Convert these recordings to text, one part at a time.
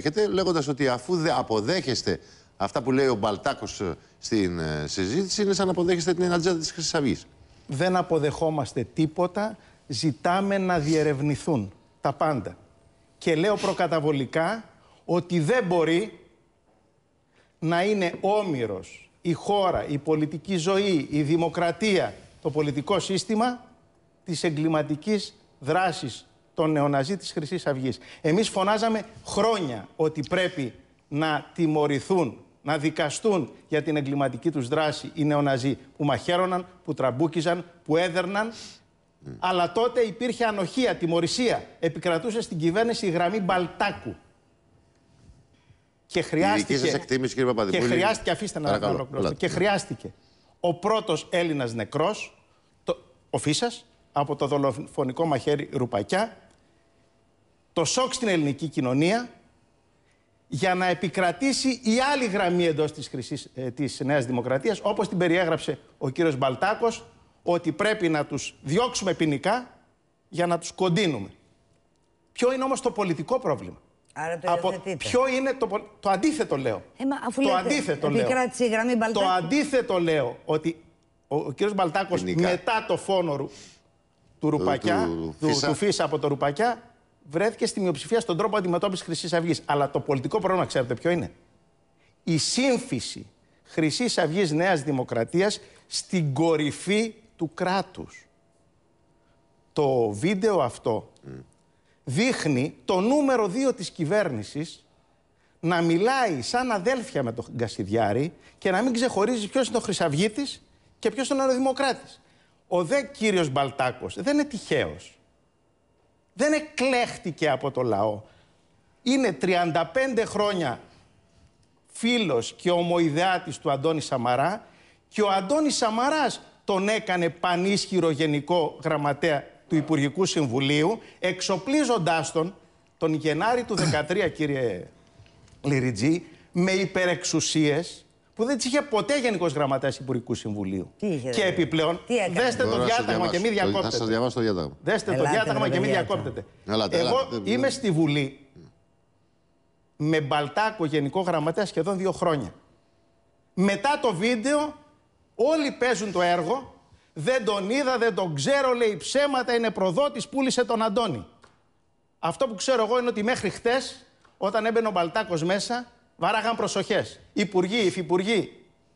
έχετε, λέγοντας ότι αφού δεν αποδέχεστε αυτά που λέει ο Μπαλτάκος ε, στην ε, συζήτηση, είναι σαν να αποδέχεστε την ατζέντα της Χρυσής Δεν αποδεχόμαστε τίποτα. Ζητάμε να διερευνηθούν τα πάντα. Και λέω προκαταβολικά ότι δεν μπορεί να είναι όμοιρος η χώρα, η πολιτική ζωή, η δημοκρατία, το πολιτικό σύστημα της εγκληματικής δράσης τον νεοναζί της χρυσής αυγής. Εμείς φωνάζαμε χρόνια ότι πρέπει να τιμωρηθούν, να δικαστούν για την εγκληματική τους δράση οι νεοναζί που μαχαίρωναν, που τραμπούκιζαν, που έδερναν. Αλλά τότε υπήρχε ανοχία, τιμωρησία. Επικρατούσε στην κυβέρνηση η γραμμή Μπαλτάκου. Και χρειάστηκε. Η εκτίμησης, κύριε Και χρειάστηκε, αφήστε να ολοκληρώσω. Και χρειάστηκε ο πρώτος Έλληνας νεκρός, ο Φίσας, από το δολοφονικό μαχαίρι Ρουπακιά το σοκ στην ελληνική κοινωνία για να επικρατήσει η άλλη γραμμή εντός της, χρυσής, ε, της Νέας Δημοκρατίας, όπως την περιέγραψε ο κύριος Μπαλτάκος, ότι πρέπει να τους διώξουμε ποινικά για να τους κοντίνουμε. Ποιο είναι όμως το πολιτικό πρόβλημα. Άρα το από... Ποιο είναι το, το αντίθετο λέω. Ε, μα, το λέτε, αντίθετο λέω. γραμμή το αντίθετο λέω ότι ο, ο κύριος Μπαλτάκος μετά το φόνο του Ρουπακιά, του, του από το Ρουπακιά, βρέθηκε στη μειοψηφία στον τρόπο αντιμετώπισης Χρυσής Αυγής. Αλλά το πολιτικό πρόβλημα, ξέρετε ποιο είναι. Η σύμφυση Χρυσής Αυγής Νέας Δημοκρατίας στην κορυφή του κράτους. Το βίντεο αυτό δείχνει το νούμερο 2 της κυβέρνησης να μιλάει σαν αδέλφια με τον Κασιδιάρη και να μην ξεχωρίζει ποιος είναι ο Χρυσαυγίτης και ποιος είναι ο Ο δε κύριος Μπαλτάκος δεν είναι τυχαίος δεν εκλέχτηκε από το λαό. Είναι 35 χρόνια φίλος και ομοειδεάτης του Αντώνη Σαμαρά και ο Αντώνης Σαμαράς τον έκανε πανίσχυρο γενικό γραμματέα του Υπουργικού Συμβουλίου, εξοπλίζοντάς τον τον Γενάρη του 13, κύριε Λυριτζή, με υπερεξουσίες, που δεν τις είχε ποτέ Γενικός Γραμματέας Υπουργικού Συμβουλίου. και επιπλέον, δέστε το διάταγμα και μην διακόπτετε. Θα σας διαβάσω το διάταγμα. Δέστε το διάταγμα και μην διακόπτετε. Εγώ είμαι στη Βουλή με μπαλτάκο Γενικό Γραμματέα σχεδόν δύο χρόνια. Μετά το βίντεο, όλοι παίζουν το έργο. Δεν τον είδα, δεν τον ξέρω, λέει ψέματα, είναι προδότης, πούλησε τον Αντώνη. Αυτό που ξέρω εγώ είναι ότι μέχρι χτε, όταν έμπαινε ο Μπαλτάκος μέσα, βάραγαν προσοχές. Υπουργοί, υφυπουργοί,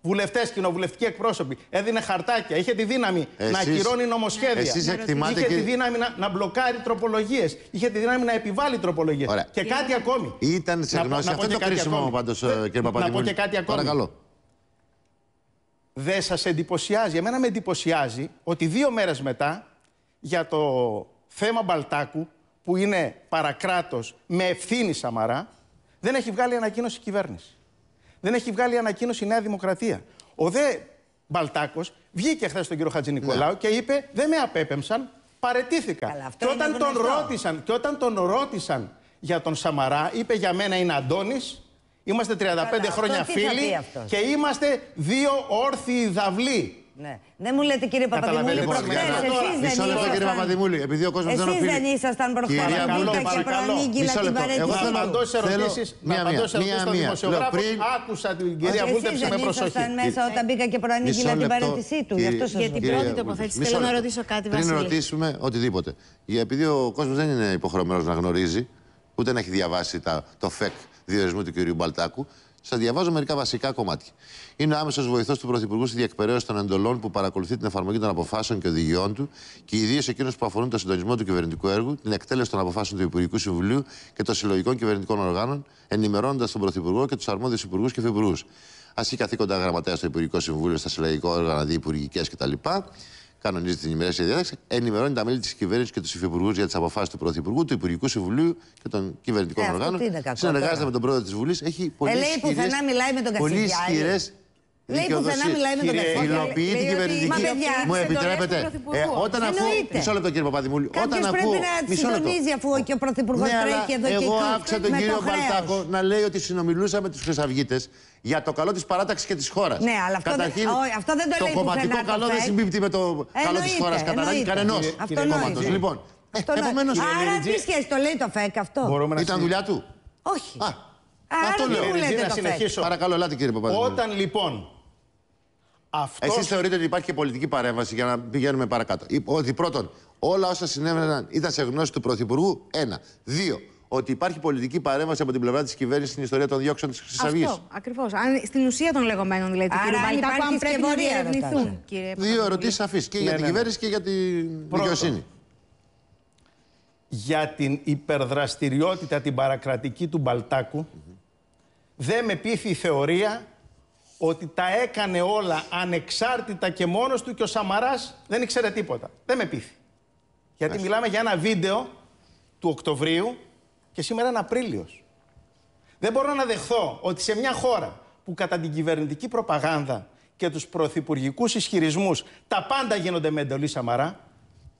βουλευτές, κοινοβουλευτικοί εκπρόσωποι. Έδινε χαρτάκια. Είχε τη δύναμη να ακυρώνει νομοσχέδια. Εσείς εκτιμάτε είχε τη δύναμη να, μπλοκάρει τροπολογίες. Είχε τη δύναμη να επιβάλλει τροπολογίες. Και κάτι ακόμη. Ήταν σε γνώση. Να, Αυτό είναι το κρίσιμο πάντω, ε, κύριε Να πω και κάτι ακόμη. Παρακαλώ. Δεν σας εντυπωσιάζει. Εμένα με εντυπωσιάζει ότι δύο μέρες μετά για το θέμα Μπαλτάκου που είναι παρακράτος με ευθύνη Σαμαρά δεν έχει βγάλει ανακοίνωση η κυβέρνηση. Δεν έχει βγάλει ανακοίνωση η Νέα Δημοκρατία. Ο δε Μπαλτάκος βγήκε χθες στον κύριο Χατζη Νικολάου ναι. και είπε: Δεν με απέπεμψαν, παρετήθηκα. και, όταν τον ρώτησαν, και όταν τον ρώτησαν για τον Σαμαρά, είπε: Για μένα είναι Αντώνης. Είμαστε 35 χρόνια φίλοι και είμαστε δύο όρθιοι δαυλοί. Ναι. Δεν ναι μου λέτε κύριε Παπαδημούλη, λοιπόν, προχθές εσεί δεν ήσασταν. κύριε Παπαδημούλη, επειδή ο κόσμος δεν οφείλει. Εσεί δεν ήσασταν προχθές. Κυρία Μπούλο, παρακαλώ. την παρέτηση. Εγώ θέλω απαντώ σε ερωτήσει. Μία, μία. Μία, μία. Πριν άκουσα την κυρία Βούλτεψη με προσοχή. Ήσασταν μέσα όταν μπήκα και προανήγγειλα την παρέτησή του. Για την πρώτη τοποθέτηση θέλω να ρωτήσω κάτι, Βασίλη. Πριν ρωτήσουμε οτιδήποτε. Επειδή ο κόσμος δεν είναι υποχρεωμένος να γνωρίζει, ούτε να έχει διαβάσει το φεκ διορισμού του κυρίου Μπαλτάκου. Σας διαβάζω μερικά βασικά κομμάτια. Είναι ο άμεσος βοηθός του Πρωθυπουργού στη διεκπαιρέωση των εντολών που παρακολουθεί την εφαρμογή των αποφάσεων και οδηγιών του και ιδίως εκείνους που αφορούν το συντονισμό του κυβερνητικού έργου, την εκτέλεση των αποφάσεων του Υπουργικού Συμβουλίου και των συλλογικών κυβερνητικών οργάνων, ενημερώνοντας τον Πρωθυπουργό και τους αρμόδιους υπουργούς και υφυπουργούς. ή καθήκοντα γραμματέας στο Υπουργικό Συμβούλιο, στα συλλογικά όργανα, διυπουργικέ κτλ κανονίζει την ημερήσια διάταξη, ενημερώνει τα μέλη της κυβέρνησης και τους υφυπουργούς για τις αποφάσεις του Πρωθυπουργού, του Υπουργικού Συμβουλίου και των κυβερνητικών ε, οργάνων. Συνεργάζεται με τον πρόεδρο της Βουλής. Έχει πολύ ε, ισχυρέ Λέει πουθενά μιλάει με τον Κασπάρη. Υλοποιεί την κυβερνητική. Μου επιτρέπετε. Ε, όταν αφού. Μισό λεπτό κύριε Παπαδημούλη. Όταν αφού. Πρέπει να συντονίζει αφού και ο Πρωθυπουργός ναι, τρέχει εδώ και εκεί. Εγώ άκουσα τον κύριο Παλτάκο να λέει ότι συνομιλούσα με τους Χρυσαυγίτες για το καλό της παράταξης και της χώρας. Ναι, αλλά αυτό, Καταρχήν, δεν, ό, αυτό δεν το, το λέει. Το κομματικό καλό δεν συμπίπτει με το καλό της χώρα καταρχήν κανενό κόμματο. Λοιπόν, ε, επομένως, Άρα τι σχέση το λέει το ΦΕΚ αυτό. Ήταν δουλειά του. Όχι. Α, Άρα αυτό λέω. Να συνεχίσω. Παρακαλώ, ελάτε κύριε Παπαδάκη. Όταν λοιπόν αυτός... Εσείς θεωρείτε ότι υπάρχει και πολιτική παρέμβαση για να πηγαίνουμε παρακάτω. Ότι πρώτον, όλα όσα συνέβαιναν ήταν σε γνώση του Πρωθυπουργού. Ένα. Δύο. Ότι υπάρχει πολιτική παρέμβαση από την πλευρά της κυβέρνησης στην ιστορία των διώξεων της Χρυσής Αυγή. Αυτό. Ακριβώ. Στην ουσία των λεγόμενων δηλαδή. Άρα, αν πρέπει να διερευνηθούν. Δύο ερωτήσεις σαφείς. Και ναι, για την ναι, ναι. κυβέρνηση και για την δικαιοσύνη. Για την υπερδραστηριότητα την παρακρατική του Μπαλτάκου, δεν με πείθει η θεωρία ότι τα έκανε όλα ανεξάρτητα και μόνος του και ο Σαμαράς δεν ήξερε τίποτα. Δεν με πείθει. Γιατί μιλάμε για ένα βίντεο του Οκτωβρίου και σήμερα είναι Απρίλιος. Δεν μπορώ να δεχθώ ότι σε μια χώρα που κατά την κυβερνητική προπαγάνδα και τους πρωθυπουργικούς ισχυρισμούς τα πάντα γίνονται με εντολή Σαμαρά,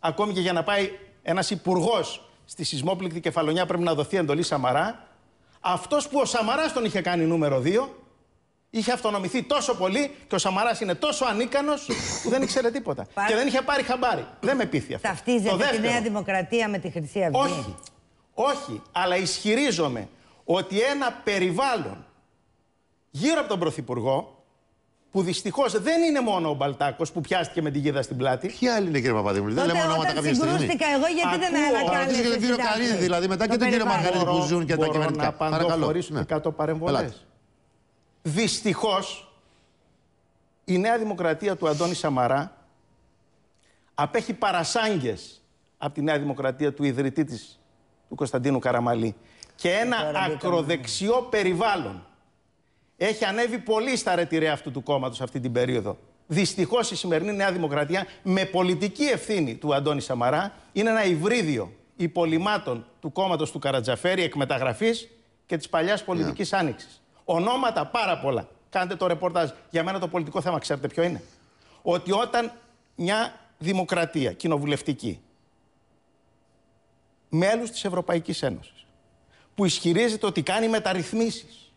ακόμη και για να πάει ένας υπουργός στη σεισμόπληκτη κεφαλονιά πρέπει να δοθεί εντολή Σαμαρά, αυτός που ο Σαμαράς τον είχε κάνει νούμερο 2, είχε αυτονομηθεί τόσο πολύ και ο Σαμαράς είναι τόσο ανίκανος που δεν ήξερε τίποτα. και δεν είχε πάρει χαμπάρι. δεν με πείθει αυτό. Ταυτίζεται τη Νέα Δημοκρατία με τη Χρυσή Αυγή. Όχι. Όχι, αλλά ισχυρίζομαι ότι ένα περιβάλλον γύρω από τον Πρωθυπουργό που δυστυχώς δεν είναι μόνο ο Μπαλτάκος που πιάστηκε με τη γίδα στην πλάτη. Ποια άλλη είναι, κύριε Παπαδίμου, δεν λέμε ονόματα καμία στιγμή. συγκρούστηκα εγώ, γιατί δεν και τον κύριο Καρίδη, δηλαδή μετά και τον κύριο Μαργαρίδη που ζουν και τα κυβερνικά. Παρακαλώ. να κάτω παρεμβολέ. Δυστυχώς, η Νέα Δημοκρατία του Αντώνη Σαμαρά απέχει παρασάγγες από τη Νέα Δημοκρατία του ιδρυτή της, του Κωνσταντίνου Καραμαλή. Και ε, ένα ακροδεξιό περιβάλλον έχει ανέβει πολύ στα ρετυρέα αυτού του κόμματος αυτή την περίοδο. Δυστυχώς η σημερινή Νέα Δημοκρατία με πολιτική ευθύνη του Αντώνη Σαμαρά είναι ένα υβρίδιο υπολοιμάτων του κόμματος του Καρατζαφέρη, εκμεταγραφής και της παλιάς ναι. πολιτικής yeah. άνοιξης. Ονόματα πάρα πολλά. Κάντε το ρεπορτάζ. Για μένα το πολιτικό θέμα, ξέρετε ποιο είναι. Ότι όταν μια δημοκρατία κοινοβουλευτική μέλους της Ευρωπαϊκής Ένωσης που ισχυρίζεται ότι κάνει μεταρρυθμίσεις,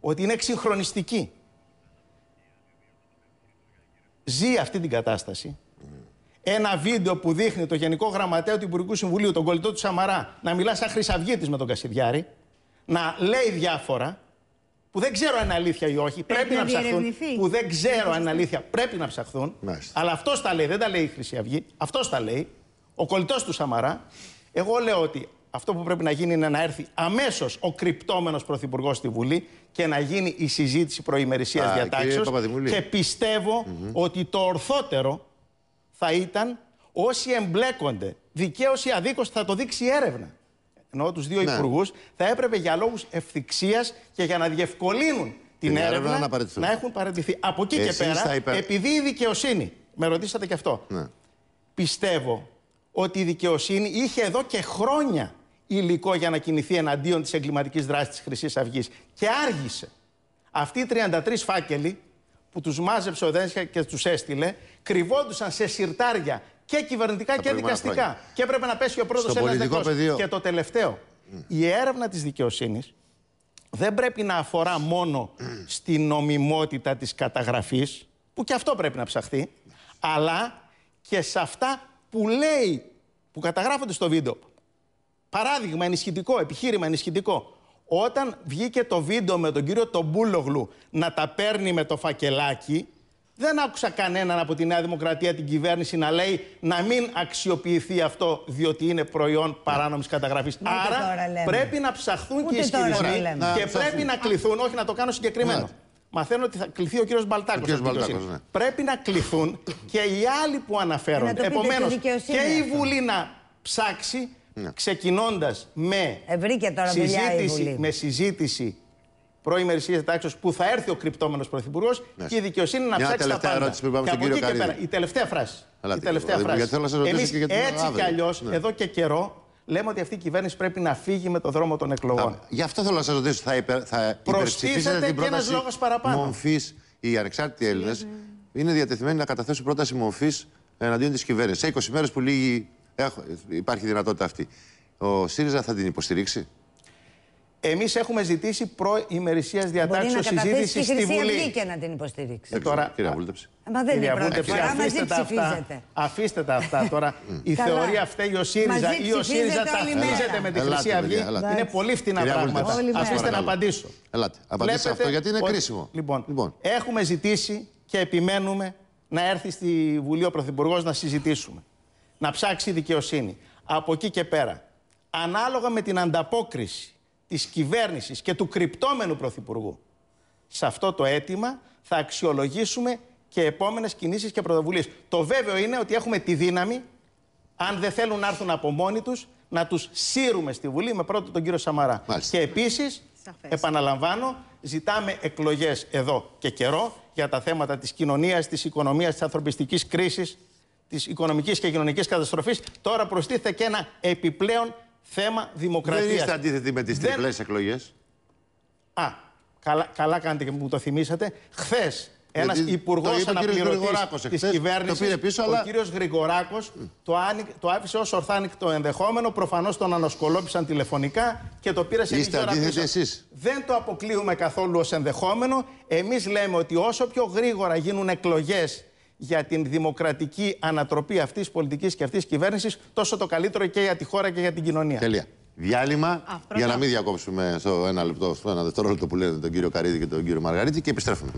ότι είναι εξυγχρονιστική, ζει αυτή την κατάσταση. Ένα βίντεο που δείχνει το Γενικό Γραμματέα του Υπουργικού Συμβουλίου, τον κολλητό του Σαμαρά, να μιλά σαν χρυσαυγίτης με τον Κασιδιάρη, να λέει διάφορα, που δεν ξέρω αν είναι αλήθεια ή όχι, πρέπει, πρέπει να, να ψαχθούν. Που δεν ξέρω αν είναι αλήθεια, πρέπει να ψαχθούν. Αλλά αυτός τα λέει, δεν τα λέει η Χρυσή Αυγή. Αυτός τα λέει. Ο κολλητός του Σαμαρά. Εγώ λέω ότι αυτό που πρέπει να γίνει είναι να έρθει αμέσως ο κρυπτόμενος πρωθυπουργός στη Βουλή και να γίνει η συζήτηση προημερησίας διατάξεω. Και πιστεύω ότι το ορθότερο θα ήταν όσοι εμπλέκονται, δικαίως ή αδίκως, θα το δείξει η έρευνα εννοώ τους δύο ναι. υπουργούς, θα έπρεπε για λόγους ευθυξίας και για να διευκολύνουν την, έρευνα, έρευνα να, να, έχουν παραιτηθεί. Από εκεί και πέρα, επειδή η δικαιοσύνη, με ρωτήσατε και αυτό, ναι. πιστεύω ότι η δικαιοσύνη είχε εδώ και χρόνια υλικό για να κινηθεί εναντίον της εγκληματικής δράσης της Χρυσής Αυγής και άργησε. Αυτοί οι 33 φάκελοι που τους μάζεψε ο Δένσια και τους έστειλε, κρυβόντουσαν σε συρτάρια και κυβερνητικά και δικαστικά. Και έπρεπε να πέσει ο πρώτος ένα δεκός. Και το τελευταίο. Η έρευνα της δικαιοσύνης δεν πρέπει να αφορά μόνο mm. στην νομιμότητα της καταγραφής, που και αυτό πρέπει να ψαχθεί, αλλά και σε αυτά που λέει, που καταγράφονται στο βίντεο. Παράδειγμα ενισχυτικό, επιχείρημα ενισχυτικό. Όταν βγήκε το βίντεο με τον κύριο Τομπούλογλου να τα παίρνει με το φακελάκι, δεν άκουσα κανέναν από τη Νέα Δημοκρατία την κυβέρνηση να λέει να μην αξιοποιηθεί αυτό διότι είναι προϊόν παράνομης καταγραφής. Άρα πρέπει να ψαχθούν και οι ισχυρισμοί και πρέπει να κληθούν, όχι να το κάνω συγκεκριμένο. Ναι. Μαθαίνω ότι θα κληθεί ο κύριος Μπαλτάκος. Ναι. Πρέπει να κληθούν και οι άλλοι που αναφέρονται. Επομένω και η Βουλή να ψάξει. Ναι. Ξεκινώντας ε, με, συζήτηση, με συζήτηση πρώην ημερησία που θα έρθει ο κρυπτόμενος πρωθυπουργός ναι. και η δικαιοσύνη να Μια ψάξει τα πάντα. Ερώτηση και κύριο και πέρα, η τελευταία φράση. Αλλά η τελευταία ε, φράση. Εμείς και Έτσι κι δηλαδή. αλλιώς, ναι. εδώ και καιρό, λέμε ότι αυτή η κυβέρνηση πρέπει να φύγει με το δρόμο των εκλογών. Α, γι' αυτό θέλω να σας ρωτήσω. Θα, υπε, θα υπερψηφίσετε την πρόταση Οι ανεξάρτητοι Έλληνες ναι. είναι διατεθειμένοι να καταθέσουν πρόταση μορφής εναντίον της κυβέρνησης. Σε 20 μέρες που έχω, υπάρχει δυνατότητα αυτή. Ο ΣΥΡΙΖΑ θα την υποστηρίξει. Εμείς έχουμε ζητήσει προημερησίας διατάξεω συζήτηση στη Βουλή. και να την υποστηρίξει. τώρα, κυρία Βούλτεψη. Μα δεν είναι πρώτη φορά, μαζί ψηφίζετε. Αφήστε τα αυτά τώρα. Η θεωρία φταίει ο ΣΥΡΙΖΑ ή ο ΣΥΡΙΖΑ ταυτίζεται με τη Χρυσή Αυγή. Είναι πολύ φτηνά πράγματα. Αφήστε να απαντήσω. Ελάτε. Απαντήστε αυτό γιατί είναι κρίσιμο. Λοιπόν, λοιπόν, έχουμε ζητήσει και επιμένουμε να έρθει στη Βουλή ο Πρωθυπουργός να συζητήσουμε. Να ψάξει δικαιοσύνη. Από εκεί και πέρα. Ανάλογα με την ανταπόκριση της κυβέρνησης και του κρυπτόμενου Πρωθυπουργού σε αυτό το αίτημα θα αξιολογήσουμε και επόμενες κινήσεις και πρωτοβουλίες. Το βέβαιο είναι ότι έχουμε τη δύναμη, αν δεν θέλουν να έρθουν από μόνοι τους, να τους σύρουμε στη Βουλή με πρώτο τον κύριο Σαμαρά. Και επίσης, επαναλαμβάνω, ζητάμε εκλογές εδώ και καιρό για τα θέματα της κοινωνίας, της οικονομίας, της ανθρωπιστικής κρίσης, της οικονομικής και κοινωνικής καταστροφής. Τώρα προστίθεται και ένα επιπλέον θέμα δημοκρατίας. Δεν είστε αντίθετοι με τις δεν... τριπλές εκλογές. Α, καλά, καλά κάνετε και μου το θυμήσατε. Χθες ένας υπουργό αναπληρωτή τη κυβέρνηση, ο αλλά... κύριος Γρηγοράκος, το, άνοι... το άφησε ως ορθάνικτο ενδεχόμενο. Προφανώς τον ανασκολόπησαν τηλεφωνικά και το πήρε σε Είστε αντίθετοι Δεν το αποκλείουμε καθόλου ως ενδεχόμενο. Εμείς λέμε ότι όσο πιο γρήγορα γίνουν εκλογές για την δημοκρατική ανατροπή αυτής της πολιτικής και αυτής της κυβέρνησης, τόσο το καλύτερο και για τη χώρα και για την κοινωνία. Τέλεια. Διάλειμμα για να μην διακόψουμε στο ένα λεπτό, στο ένα δευτερόλεπτο που λένε τον κύριο Καρίδη και τον κύριο Μαργαρίτη και επιστρέφουμε.